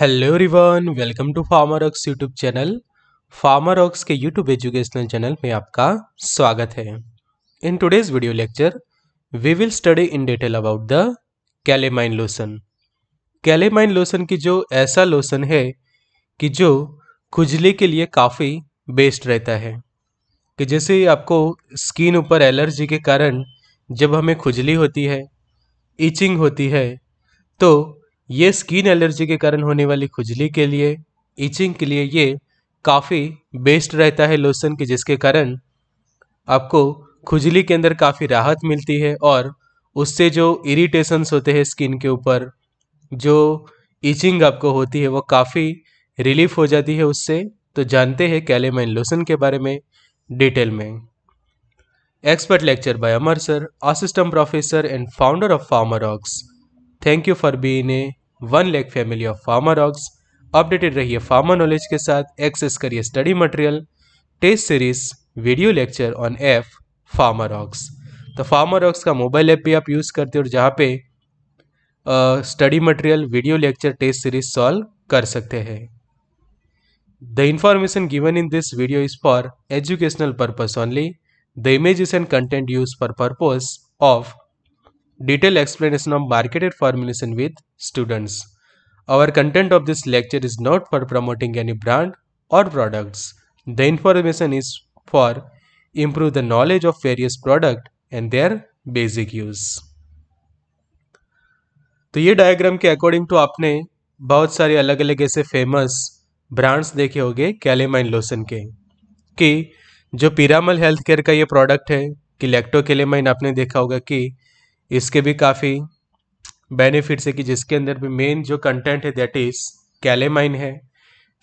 Hello everyone welcome to Pharmarox YouTube channel Pharmarox के YouTube educational channel में आपका स्वागत है in today's video lecture we will study in detail about the calamine lotion calamine lotion की जो ऐसा lotion है कि जो खुजली के लिए काफ़ी बेस्ट रहता है कि जैसे आपको स्किन ऊपर एलर्जी के कारण जब हमें खुजली होती है इचिंग होती है तो ये स्किन एलर्जी के कारण होने वाली खुजली के लिए इचिंग के लिए ये काफ़ी बेस्ट रहता है लोशन के जिसके कारण आपको खुजली के अंदर काफ़ी राहत मिलती है और उससे जो इरिटेशंस होते हैं स्किन के ऊपर जो ईचिंग आपको होती है वो काफ़ी रिलीफ हो जाती है उससे तो जानते हैं कैलेमाइन लोशन के बारे में डिटेल में expert lecture by Amar sir assistant professor and founder of Pharmarox you for for being a one lakh family of Pharmarox updated रहिए फार्मर नॉलेज के साथ एक्सेस करिए study material test series video lecture on एफ Pharmarox तो Pharmarox का mobile app भी आप use करते हो जहाँ पे study material video lecture test series solve कर सकते हैं the information given in this video is for educational purpose only the images and content use for purpose of detailed explanation of marketed formulation with students. Our content of this lecture is not for promoting any brand or products. The information is for improve the knowledge of various product and their basic use. तो ये diagram के according to आपने बहुत सारे अलग अलग ऐसे famous brands देखे होंगे कैलेमाइन लोशन के कि जो पिरामल हेल्थ केयर का ये प्रोडक्ट है कि लैक्टो कैलेमाइन आपने देखा होगा कि इसके भी काफ़ी बेनिफिट्स है कि जिसके अंदर भी मेन जो कंटेंट है दैट इज़ कैलेमाइन है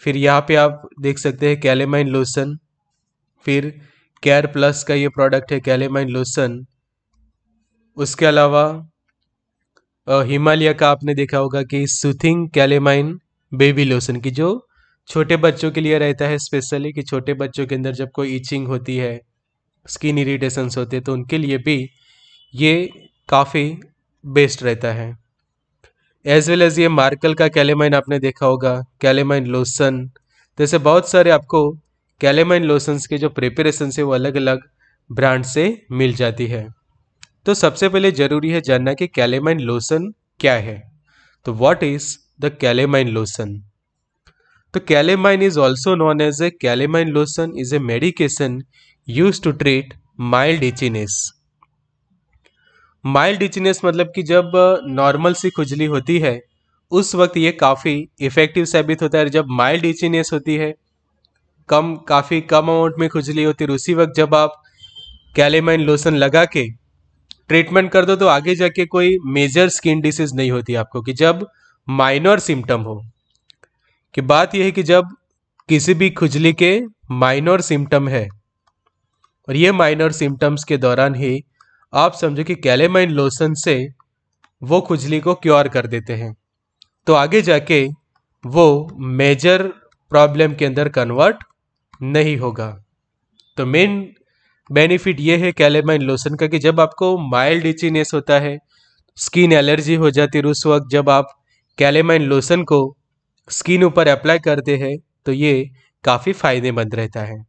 फिर यहाँ पे आप देख सकते हैं कैलेमाइन लोशन फिर केयर प्लस का ये प्रोडक्ट है कैलेमाइन लोशन उसके अलावा हिमालय का आपने देखा होगा कि सुथिंग कैलेमाइन बेबी लोशन की जो छोटे बच्चों के लिए रहता है स्पेशली कि छोटे बच्चों के अंदर जब कोई इचिंग होती है स्किन इरिटेशंस होते हैं तो उनके लिए भी ये काफ़ी बेस्ट रहता है एज वेल एज़ ये मार्कल का कैलेमाइन आपने देखा होगा कैलेमाइन लोसन जैसे बहुत सारे आपको कैलेमाइन लोसन्स के जो प्रिपरेशन है वो अलग अलग ब्रांड से मिल जाती है तो सबसे पहले ज़रूरी है जानना कि कैलेमाइन लोसन क्या है तो what is the calamine lotion तो calamine is also known as a calamine lotion is a medication use to treat mild itchiness mild itchiness मतलब कि जब नॉर्मल सी खुजली होती है उस वक्त ये काफ़ी इफ़ेक्टिव साबित होता है जब माइल्ड इचनेस होती है कम काफ़ी कम अमाउंट में खुजली होती है उसी वक्त जब आप कैलेमाइन लोशन लगा के ट्रीटमेंट कर दो तो आगे जाके कोई मेजर स्किन डिसीज नहीं होती आपको कि जब माइनर सिम्टम हो कि बात यह है कि जब किसी भी खुजली के माइनर सिम्टम है और ये माइनर सिम्टम्स के दौरान ही आप समझो कि कैलेमाइन लोशन से वो खुजली को क्योर कर देते हैं तो आगे जाके वो मेजर प्रॉब्लम के अंदर कन्वर्ट नहीं होगा तो मेन बेनिफिट ये है कैलेमाइन लोशन का कि जब आपको माइल्ड इचीनेस होता है स्किन एलर्जी हो जाती है उस वक्त जब आप कैलेमाइन लोशन को स्किन ऊपर अप्लाई करते हैं तो ये काफ़ी फ़ायदेमंद रहता है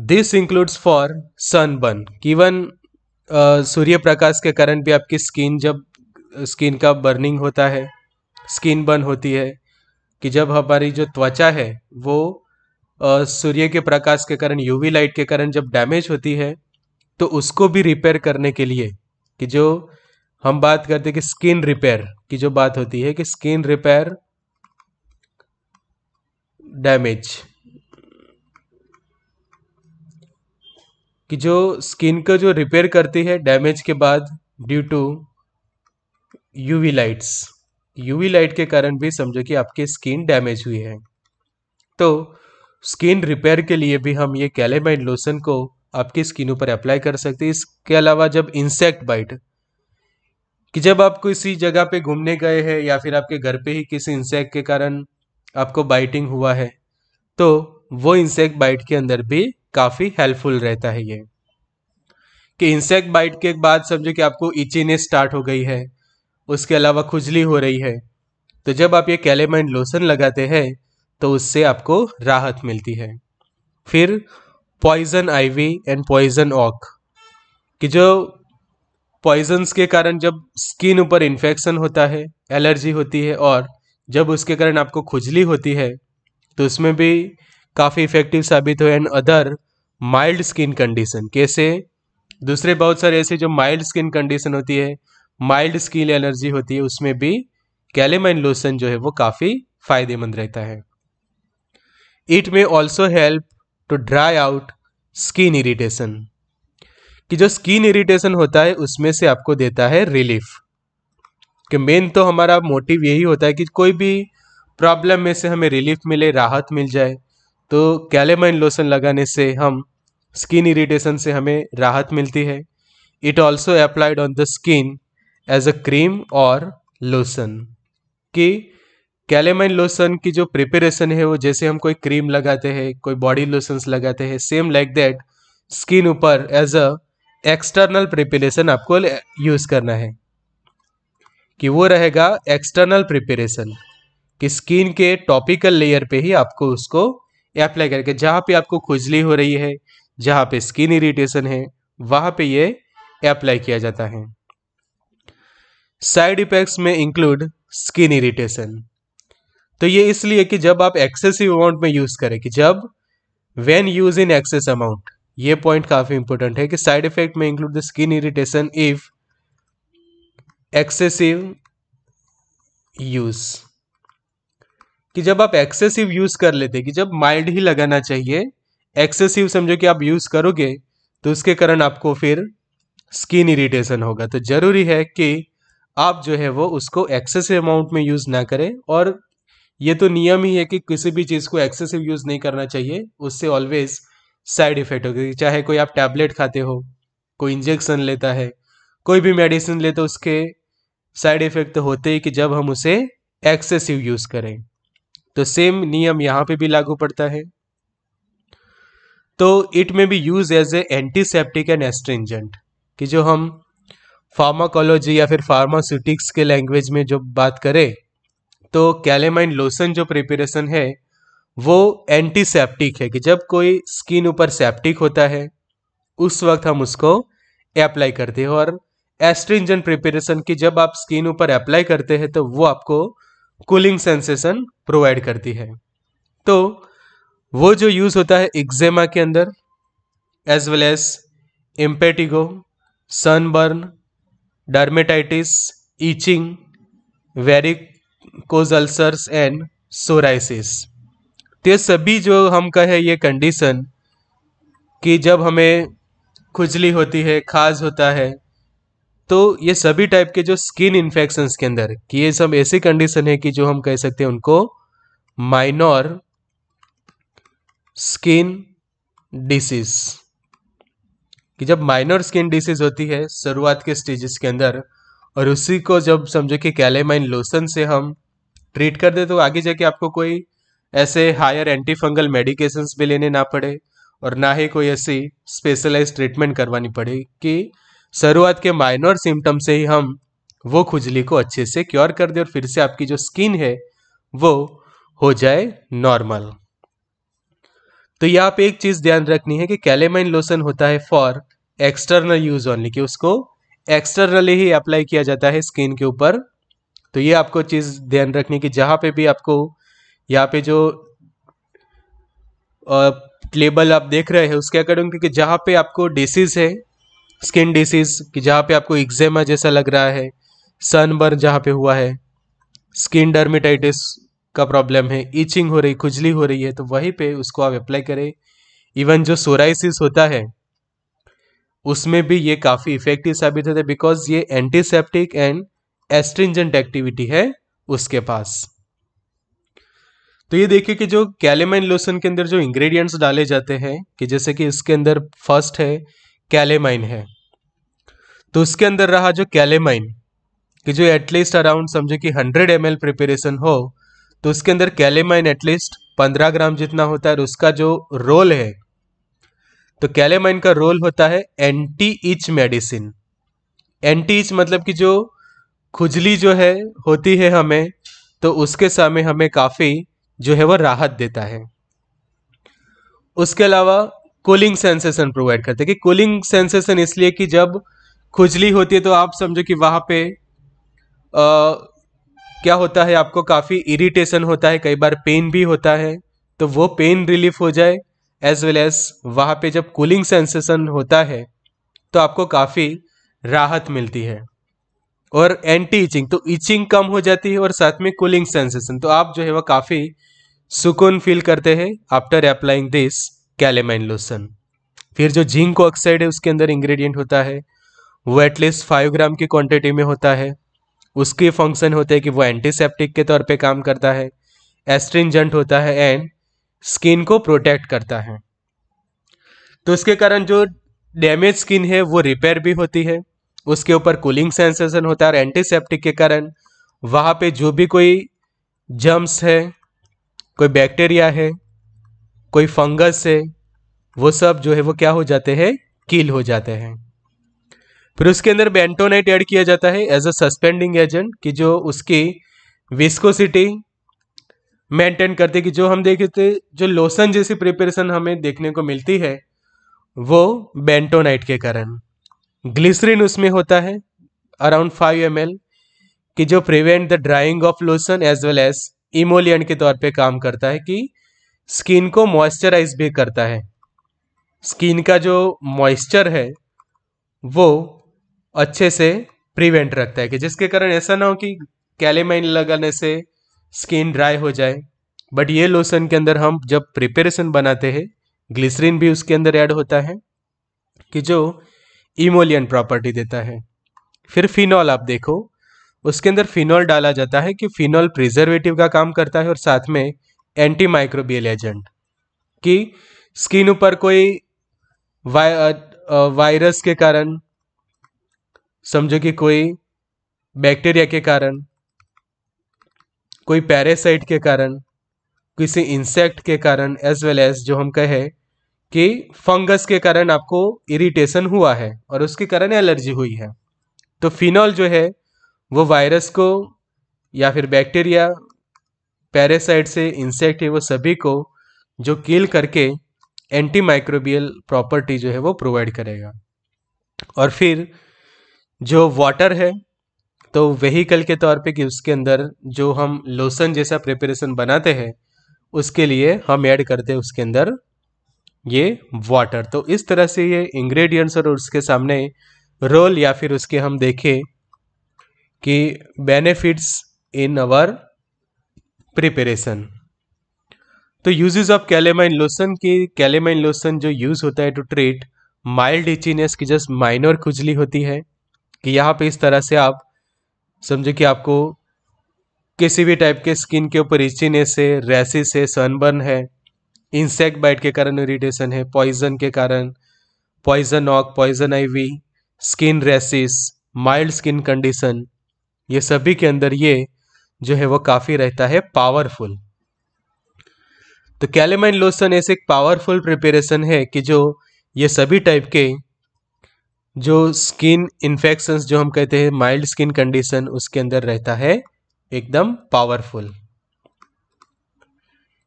this includes for sunburn even सूर्य प्रकाश के कारण भी आपकी स्किन जब स्किन uh, का बर्निंग होता है स्किन बर्न होती है कि जब हमारी जो त्वचा है वो सूर्य uh, के प्रकाश के कारण यूवी लाइट के कारण जब डैमेज होती है तो उसको भी रिपेयर करने के लिए कि जो हम बात करते हैं कि स्किन रिपेयर की जो बात होती है कि स्किन रिपेयर डैमेज कि जो स्किन का जो रिपेयर करती है डैमेज के बाद due to UV lights UV light के कारण भी समझो कि आपकी स्किन डैमेज हुई है तो स्किन रिपेयर के लिए भी हम ये कैलेमाइड लोशन को आपकी स्किन ऊपर अप्लाई कर सकते हैं इसके अलावा जब इंसेक्ट बाइट कि जब आप किसी जगह पे घूमने गए हैं या फिर आपके घर पे ही किसी इंसेक्ट के कारण आपको बाइटिंग हुआ है तो वो इंसेक्ट बाइट के अंदर भी काफ़ी हेल्पफुल रहता है ये कि इंसेक्ट बाइट के बाद समझो कि आपको इचीनेस स्टार्ट हो गई है उसके अलावा खुजली हो रही है तो जब आप ये कैलेमाइन लोशन लगाते हैं तो उससे आपको राहत मिलती है फिर पॉइजन आईवी एंड पॉइजन ऑक कि जो पॉइजन्स के कारण जब स्किन ऊपर इन्फेक्शन होता है एलर्जी होती है और जब उसके कारण आपको खुजली होती है तो उसमें भी काफ़ी इफ़ेक्टिव साबित हुए and other mild skin condition कैसे दूसरे बहुत सारे ऐसे जो माइल्ड स्किन कंडीशन होती है माइल्ड स्किन एलर्जी होती है उसमें भी कैलेमाइन लोशन जो है वो काफ़ी फायदेमंद रहता है it may also help to dry out skin irritation कि जो स्किन इरिटेशन होता है उसमें से आपको देता है रिलीफ कि मेन तो हमारा मोटिव यही होता है कि कोई भी प्रॉब्लम में से हमें रिलीफ मिले राहत मिल जाए तो कैलेमाइन लोशन लगाने से हम स्किन इरिटेशन से हमें राहत मिलती है it also applied on the skin as a cream और लोशन कि कैलेमाइन लोशन की जो प्रिपरेशन है वो जैसे हम कोई क्रीम लगाते हैं कोई बॉडी लोशंस लगाते हैं सेम लाइक दैट स्किन ऊपर एज अ एक्सटर्नल प्रिपरेशन आपको यूज़ करना है कि वो रहेगा एक्सटर्नल प्रिपरेशन कि स्किन के टॉपिकल लेयर पे ही आपको उसको अप्लाई करके जहाँ पे आपको खुजली हो रही है जहाँ पे स्किन इरिटेशन है वहाँ पे ये अप्लाई किया जाता है साइड इफेक्ट्स में इंक्लूड स्किन इरिटेशन तो ये इसलिए कि जब आप एक्सेसिव अमाउंट में यूज़ करें कि जब when use in excess amount ये पॉइंट काफ़ी इंपॉर्टेंट है कि साइड इफेक्ट में include the skin irritation if excessive use कि जब आप एक्सेसिव यूज़ कर लेते कि जब माइल्ड ही लगाना चाहिए एक्सेसिव समझो कि आप यूज़ करोगे तो उसके कारण आपको फिर स्किन इरिटेशन होगा तो ज़रूरी है कि आप जो है वो उसको एक्सेसिव अमाउंट में यूज़ ना करें और ये तो नियम ही है कि किसी भी चीज़ को एक्सेसिव यूज़ नहीं करना चाहिए उससे ऑलवेज साइड इफेक्ट होगा चाहे कोई आप टैबलेट खाते हो कोई इंजेक्शन लेता है कोई भी मेडिसिन लेते तो उसके साइड इफेक्ट तो होते ही कि जब हम उसे एक्सेसिव यूज़ करें तो सेम नियम यहां पे भी लागू पड़ता है तो इट में भी use as a antiseptic and astringent कि जो हम फार्माकोलॉजी या फिर फार्मास्यूटिक्स के लैंग्वेज में जो बात करें तो कैलेमाइन लोशन जो प्रिपरेशन है वो एंटीसेप्टिक है कि जब कोई स्किन ऊपर सेप्टिक होता है उस वक्त हम उसको अप्लाई करते हैं और एस्ट्रिंजेंट प्रिपरेशन की जब आप स्किन ऊपर अप्लाई करते हैं तो वो आपको कूलिंग सेंसेशन प्रोवाइड करती है तो वो जो यूज़ होता है एग्जेमा के अंदर as well as impetigo sunburn dermatitis itching varicose ulcers and psoriasis तो ये सभी जो हम कहे ये कंडीशन कि जब हमें खुजली होती है खाज होता है तो ये सभी टाइप के जो स्किन इन्फेक्शन के अंदर कि ये सब ऐसी कंडीशन है कि जो हम कह सकते हैं उनको माइनॉर स्किन डिसीज कि जब माइनर स्किन डिसीज होती है शुरुआत के स्टेजेस के अंदर और उसी को जब समझो कि कैलेमाइन लोशन से हम ट्रीट कर दे तो आगे जाके आपको कोई ऐसे हायर एंटीफंगल मेडिकेशंस भी लेने ना पड़े और ना ही कोई ऐसी स्पेशलाइज ट्रीटमेंट करवानी पड़े कि शुरुआत के माइनर सिम्टम से ही हम वो खुजली को अच्छे से क्योर कर दे और फिर से आपकी जो स्किन है वो हो जाए नॉर्मल तो यहाँ पे एक चीज ध्यान रखनी है कि कैलेमाइन लोशन होता है फॉर एक्सटर्नल यूज ओनली कि उसको एक्सटर्नली ही अप्लाई किया जाता है स्किन के ऊपर तो ये आपको चीज ध्यान रखनी है कि जहां पे भी आपको यहाँ पे जो लेबल आप देख रहे हैं उसके अकॉर्डिंग क्योंकि जहां पे आपको डिसीज है स्किन डिसीज कि जहाँ पे आपको एग्जेमा जैसा लग रहा है सनबर्न जहाँ पे हुआ है स्किन डर्मेटाइटिस का प्रॉब्लम है ईचिंग हो रही खुजली हो रही है तो वहीं पे उसको आप अप्लाई करें इवन जो सोराइसिस होता है उसमें भी ये काफ़ी इफेक्टिव साबित होता है बिकॉज ये एंटीसेप्टिक एंड एस्ट्रिंजेंट एक्टिविटी है उसके पास तो ये देखिए कि जो कैलेमाइन लोशन के अंदर जो इंग्रेडिएंट्स डाले जाते हैं कि जैसे कि इसके अंदर फर्स्ट है कैलेमाइन है तो उसके अंदर रहा जो कैलेमाइन कि जो एटलीस्ट अराउंड समझे कि हंड्रेड एम प्रिपरेशन हो तो उसके अंदर कैलेमाइन एटलीस्ट 15 ग्राम जितना होता है और उसका जो रोल है तो कैलेमाइन का रोल होता है anti itch medicine anti itch मतलब कि जो खुजली जो है होती है हमें तो उसके समय हमें काफ़ी जो है वो राहत देता है उसके अलावा कूलिंग सेंसेशन प्रोवाइड करते हैं कि कूलिंग सेंसेशन इसलिए कि जब खुजली होती है तो आप समझो कि वहाँ पे आ, क्या होता है आपको काफ़ी इरिटेशन होता है कई बार पेन भी होता है तो वो पेन रिलीफ हो जाए एज वेल एज वहाँ पे जब कूलिंग सेंसेशन होता है तो आपको काफ़ी राहत मिलती है और एंटी इचिंग तो इचिंग कम हो जाती है और साथ में कूलिंग सेंसेशन तो आप जो है वह काफ़ी सुकून फील करते हैं after applying this calamine lotion फिर जो जिंक ऑक्साइड है उसके अंदर इंग्रेडिएंट होता है वो एटलीस्ट फाइव ग्राम की क्वांटिटी में होता है उसके फंक्शन होते हैं कि वो एंटीसेप्टिक के तौर पे काम करता है एस्ट्रिंजेंट होता है एंड स्किन को प्रोटेक्ट करता है तो इसके कारण जो डैमेज स्किन है वो रिपेयर भी होती है उसके ऊपर कूलिंग सेंसेशन होता है और एंटीसेप्टिक के कारण वहाँ पे जो भी कोई जम्स है कोई बैक्टीरिया है कोई फंगस है वो सब जो है वो क्या हो जाते हैं किल हो जाते हैं फिर उसके अंदर बेंटोनाइट ऐड किया जाता है एज अ सस्पेंडिंग एजेंट कि जो उसकी विस्कोसिटी मेंटेन करते कि जो हम देखते जो लोसन जैसी प्रिपरेशन हमें देखने को मिलती है वो बेंटोनाइट के कारण ग्लिसरीन उसमें होता है अराउंड फाइव एम कि जो prevent the drying of lotion as well as emollient के तौर पे काम करता है कि स्किन को मॉइस्चराइज भी करता है स्किन का जो मॉइस्चर है वो अच्छे से प्रिवेंट रखता है कि जिसके कारण ऐसा ना हो कि कैलेमाइन लगाने से स्किन ड्राई हो जाए बट ये लोशन के अंदर हम जब प्रिपरेशन बनाते हैं ग्लिसरीन भी उसके अंदर ऐड होता है कि जो इमोलियन प्रॉपर्टी देता है फिर फिनॉल आप देखो उसके अंदर फिनॉल डाला जाता है कि फिनॉल प्रिजर्वेटिव का काम करता है और साथ में एंटी माइक्रोबियल एजेंट कि स्किन ऊपर कोई वायरस के कारण समझो कि कोई बैक्टीरिया के कारण कोई पैरासाइट के कारण किसी इंसेक्ट के कारण एज वेल एज जो हम कहे कि फंगस के कारण आपको इरिटेशन हुआ है और उसके कारण एलर्जी हुई है तो फिनॉल जो है वो वायरस को या फिर बैक्टीरिया पैरासाइट से इंसेक्ट है वो सभी को जो किल करके एंटी माइक्रोबियल प्रॉपर्टी जो है वो प्रोवाइड करेगा और फिर जो वाटर है तो वहीकल के तौर पे कि उसके अंदर जो हम लोसन जैसा प्रिपरेशन बनाते हैं उसके लिए हम ऐड करते हैं उसके अंदर ये वाटर तो इस तरह से ये इंग्रेडिएंट्स और उसके सामने रोल या फिर उसके हम देखें कि बेनिफिट्स इन अवर प्रिपरेशन तो यूजेस ऑफ कैलेमाइन लोसन की कैलेमाइन लोसन जो यूज़ होता है टू ट्रीट माइल्ड इचीनेस की जस्ट माइनर खुजली होती है कि यहाँ पे इस तरह से आप समझो कि आपको किसी भी टाइप के स्किन के ऊपर इचिनेस से रैसिस है सनबर्न है इंसेक्ट बाइट के कारण इरिटेशन है पॉइजन के कारण poison oak poison ivy skin rashes mild skin condition ये सभी के अंदर ये जो है वो काफ़ी रहता है पावरफुल तो कैलेमाइन लोसन ऐसे एक पावरफुल प्रिपेरेशन है कि जो ये सभी टाइप के जो स्किन इन्फेक्शन जो हम कहते हैं माइल्ड स्किन कंडीशन उसके अंदर रहता है एकदम पावरफुल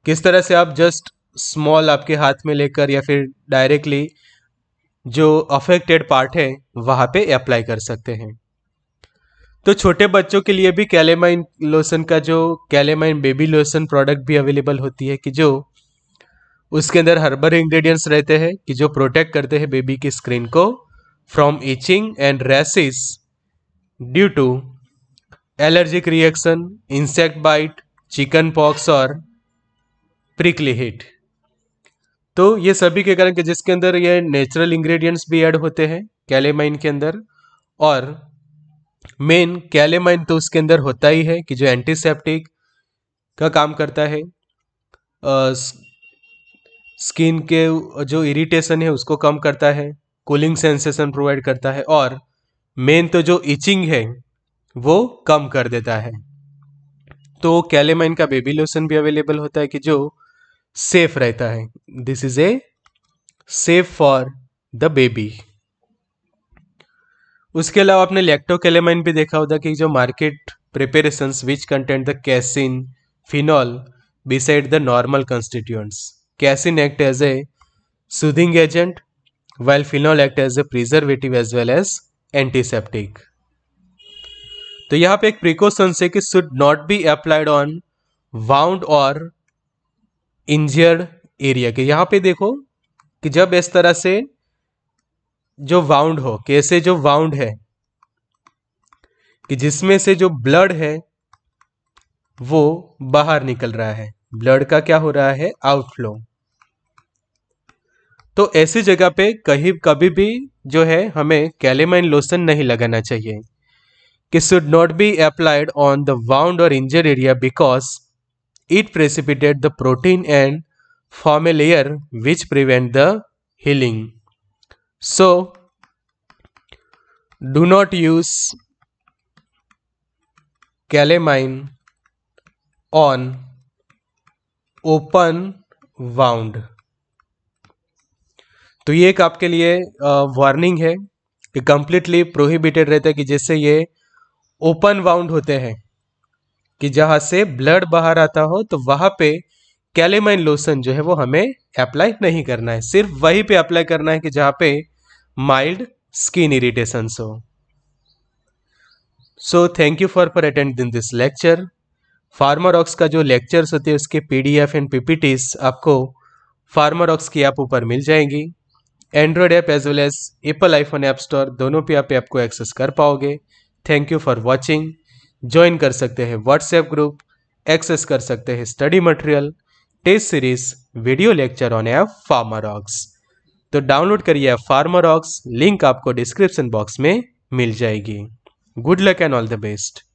किस तरह से आप जस्ट स्मॉल आपके हाथ में लेकर या फिर डायरेक्टली जो अफेक्टेड पार्ट है वहां पे अप्लाई कर सकते हैं तो छोटे बच्चों के लिए भी कैलेमाइन लोशन का जो कैलेमाइन बेबी लोशन प्रोडक्ट भी अवेलेबल होती है कि जो उसके अंदर हर्बल इंग्रेडिएंट्स रहते हैं कि जो प्रोटेक्ट करते हैं बेबी की स्क्रीन को from itching and rashes due to allergic reaction, insect bite, chicken pox और prickly heat. तो ये सभी के कारण जिसके अंदर ये नेचुरल इंग्रेडिएंट्स भी ऐड होते हैं कैलेमाइन के अंदर और मेन कैलेमाइन तो उसके अंदर होता ही है कि जो एंटीसेप्टिक का काम करता है आ, स्किन के जो इरिटेशन है उसको कम करता है कूलिंग सेंसेशन प्रोवाइड करता है और मेन तो जो इचिंग है वो कम कर देता है तो कैलेमाइन का बेबी लोशन भी अवेलेबल होता है कि जो सेफ रहता है this is a safe for the baby उसके अलावा आपने लेक्टो कैलेमाइन भी देखा होता कि जो market preparation which content the casein phenol beside the normal constituents casein act as a soothing agent while phenol act as a preservative as well as antiseptic. तो यहाँ पे एक प्रिकॉशन से कि should not be applied on wound और injured area के यहां पे देखो कि जब इस तरह से जो वाउंड हो कैसे जो वाउंड है कि जिसमें से जो ब्लड है वो बाहर निकल रहा है ब्लड का क्या हो रहा है आउटफ्लो तो ऐसी जगह पे कहीं कभी भी जो है हमें कैलेमाइन लोशन नहीं लगाना चाहिए कि should not be applied on the wound और injured area because it precipitate the protein and form a layer which prevent the healing so do not use calamine on open wound तो ये एक आपके लिए वार्निंग है कि completely prohibited रहता है कि जैसे ये ओपन वाउंड होते हैं कि जहाँ से ब्लड बाहर आता हो तो वहाँ पे कैलेमाइन लोशन जो है वो हमें अप्लाई नहीं करना है सिर्फ वहीं पे अप्लाई करना है कि जहाँ पे माइल्ड स्किन इरिटेशन हो so thank you for for attend in this lecture Pharmarox का जो लेक्चर्स होते हैं उसके पीडीएफ एंड पीपीटीज आपको फार्मारॉक्स की ऐप ऊपर मिल जाएंगी Android app as well as Apple iPhone app store दोनों पे आप ऐप को एक्सेस कर पाओगे thank you for watching join कर सकते हैं व्हाट्सएप ग्रुप एक्सेस कर सकते हैं study material test series video lecture on app farmer Pharmarox तो डाउनलोड करिए ऐप ऑक्स लिंक आपको डिस्क्रिप्शन बॉक्स में मिल जाएगी good luck and all the best